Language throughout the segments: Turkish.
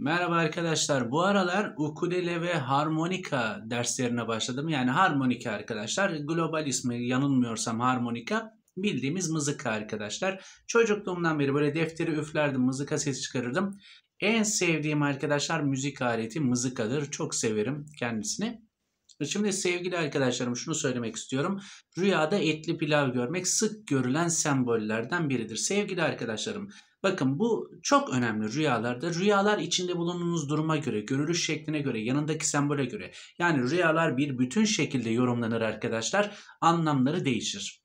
Merhaba arkadaşlar. Bu aralar ukulele ve harmonika derslerine başladım. Yani harmonika arkadaşlar. Global ismi yanılmıyorsam harmonika. Bildiğimiz mızıka arkadaşlar. Çocukluğumdan beri böyle defteri üflerdim, mızıka sesi çıkarırdım. En sevdiğim arkadaşlar müzik aleti mızıkadır. Çok severim kendisini. Şimdi sevgili arkadaşlarım şunu söylemek istiyorum. Rüyada etli pilav görmek sık görülen sembollerden biridir. Sevgili arkadaşlarım Bakın bu çok önemli rüyalarda. Rüyalar içinde bulunduğunuz duruma göre, görülüş şekline göre, yanındaki sembole göre. Yani rüyalar bir bütün şekilde yorumlanır arkadaşlar. Anlamları değişir.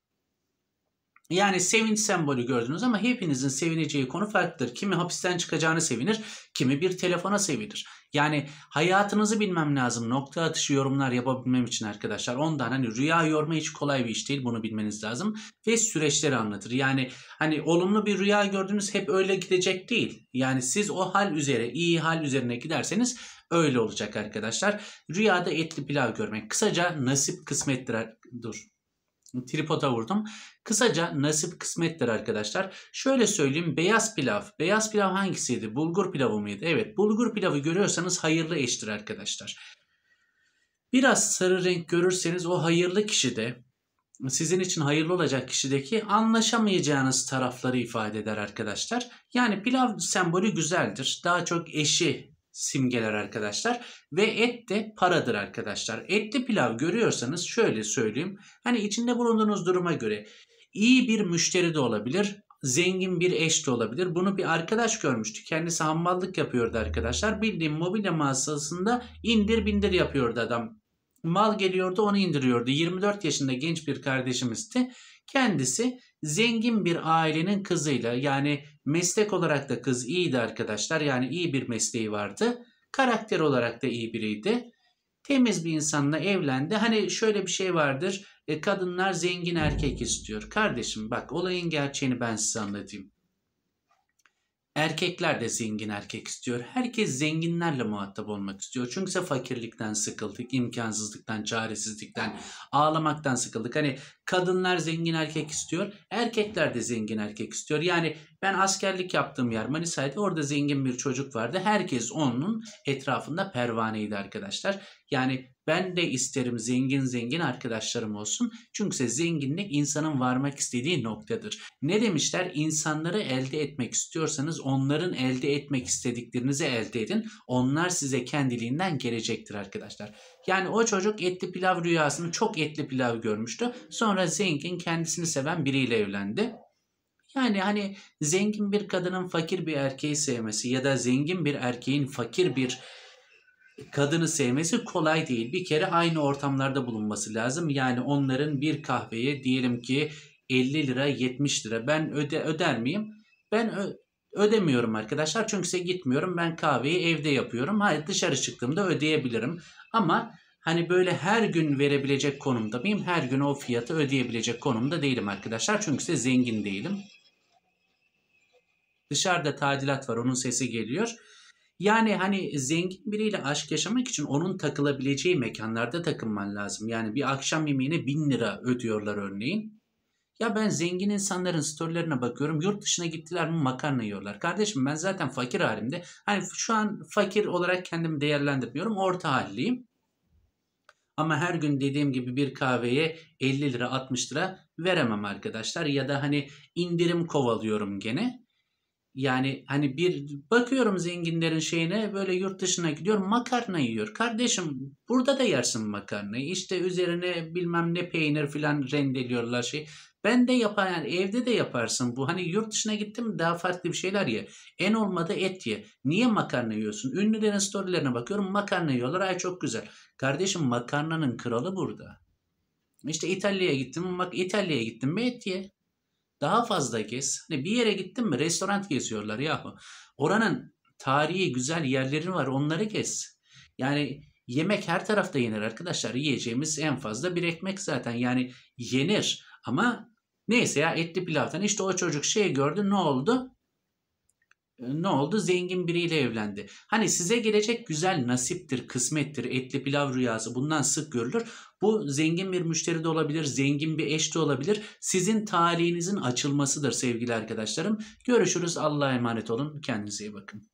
Yani sevinç sembolü gördünüz ama hepinizin sevineceği konu farklıdır. Kimi hapisten çıkacağını sevinir, kimi bir telefona sevinir. Yani hayatınızı bilmem lazım. Nokta atışı yorumlar yapabilmem için arkadaşlar. Ondan hani rüya yorma hiç kolay bir iş değil. Bunu bilmeniz lazım. Ve süreçleri anlatır. Yani hani olumlu bir rüya gördünüz hep öyle gidecek değil. Yani siz o hal üzere, iyi hal üzerine giderseniz öyle olacak arkadaşlar. Rüyada etli pilav görmek. Kısaca nasip kısmettir. Dur Tripota vurdum. Kısaca nasip kısmettir arkadaşlar. Şöyle söyleyeyim beyaz pilav. Beyaz pilav hangisiydi? Bulgur pilavı mıydı? Evet bulgur pilavı görüyorsanız hayırlı eştir arkadaşlar. Biraz sarı renk görürseniz o hayırlı kişi de sizin için hayırlı olacak kişideki anlaşamayacağınız tarafları ifade eder arkadaşlar. Yani pilav sembolü güzeldir. Daha çok eşi simgeler arkadaşlar. Ve et de paradır arkadaşlar. Etli pilav görüyorsanız şöyle söyleyeyim. Hani içinde bulunduğunuz duruma göre iyi bir müşteri de olabilir. Zengin bir eş de olabilir. Bunu bir arkadaş görmüştü. Kendisi hammallık yapıyordu arkadaşlar. Bildiğim mobilya mağazasında indir bindir yapıyordu adam mal geliyordu onu indiriyordu. 24 yaşında genç bir kardeşimizdi. Kendisi zengin bir ailenin kızıyla yani meslek olarak da kız iyiydi arkadaşlar. Yani iyi bir mesleği vardı. Karakter olarak da iyi biriydi. Temiz bir insanla evlendi. Hani şöyle bir şey vardır. E, kadınlar zengin erkek istiyor. Kardeşim bak olayın gerçeğini ben size anlatayım. Erkekler de zengin erkek istiyor. Herkes zenginlerle muhatap olmak istiyor. Çünkü ise fakirlikten sıkıldık, imkansızlıktan, çaresizlikten, ağlamaktan sıkıldık. Hani Kadınlar zengin erkek istiyor. Erkekler de zengin erkek istiyor. Yani ben askerlik yaptığım yer Manisa'ydı. Orada zengin bir çocuk vardı. Herkes onun etrafında pervaneydi arkadaşlar. Yani ben de isterim zengin zengin arkadaşlarım olsun. Çünkü zenginlik insanın varmak istediği noktadır. Ne demişler? İnsanları elde etmek istiyorsanız onların elde etmek istediklerinizi elde edin. Onlar size kendiliğinden gelecektir arkadaşlar. Yani o çocuk etli pilav rüyasını çok etli pilav görmüştü. Sonra zengin kendisini seven biriyle evlendi. Yani hani zengin bir kadının fakir bir erkeği sevmesi ya da zengin bir erkeğin fakir bir kadını sevmesi kolay değil. Bir kere aynı ortamlarda bulunması lazım. Yani onların bir kahveye diyelim ki 50 lira 70 lira ben öde öder miyim? Ben Ödemiyorum arkadaşlar çünkü size gitmiyorum ben kahveyi evde yapıyorum. Hayır dışarı çıktığımda ödeyebilirim. Ama hani böyle her gün verebilecek konumda mıyım? Her gün o fiyatı ödeyebilecek konumda değilim arkadaşlar. Çünkü size zengin değilim. Dışarıda tadilat var onun sesi geliyor. Yani hani zengin biriyle aşk yaşamak için onun takılabileceği mekanlarda takınman lazım. Yani bir akşam yemeğine bin lira ödüyorlar örneğin. Ya ben zengin insanların storylerine bakıyorum. Yurt dışına gittiler mi makarna yiyorlar. Kardeşim ben zaten fakir halimde. Hani şu an fakir olarak kendimi değerlendirmiyorum. Orta halliyim. Ama her gün dediğim gibi bir kahveye 50 lira 60 lira veremem arkadaşlar. Ya da hani indirim kovalıyorum gene. Yani hani bir bakıyorum zenginlerin şeyine böyle yurt dışına gidiyor makarna yiyor. Kardeşim burada da yersin makarnayı. İşte üzerine bilmem ne peynir filan rendeliyorlar şey. Ben de yapar yani evde de yaparsın. Bu hani yurt dışına gittim daha farklı bir şeyler ye. En olmadı et ye. Niye makarna yiyorsun? Ünlülerin storylerine bakıyorum makarna yiyorlar. Ay çok güzel. Kardeşim makarnanın kralı burada. İşte İtalya'ya gittim. Bak İtalya'ya gittim mi et ye. Daha fazla gez. Hani bir yere gittim mi restoran geziyorlar yahu. Oranın tarihi güzel yerleri var onları gez. Yani yemek her tarafta yenir arkadaşlar. Yiyeceğimiz en fazla bir ekmek zaten. Yani yenir ama Neyse ya etli pilavdan işte o çocuk şey gördü ne oldu? Ee, ne oldu? Zengin biriyle evlendi. Hani size gelecek güzel nasiptir, kısmettir, etli pilav rüyası bundan sık görülür. Bu zengin bir müşteri de olabilir, zengin bir eş de olabilir. Sizin talihinizin açılmasıdır sevgili arkadaşlarım. Görüşürüz. Allah'a emanet olun. Kendinize iyi bakın.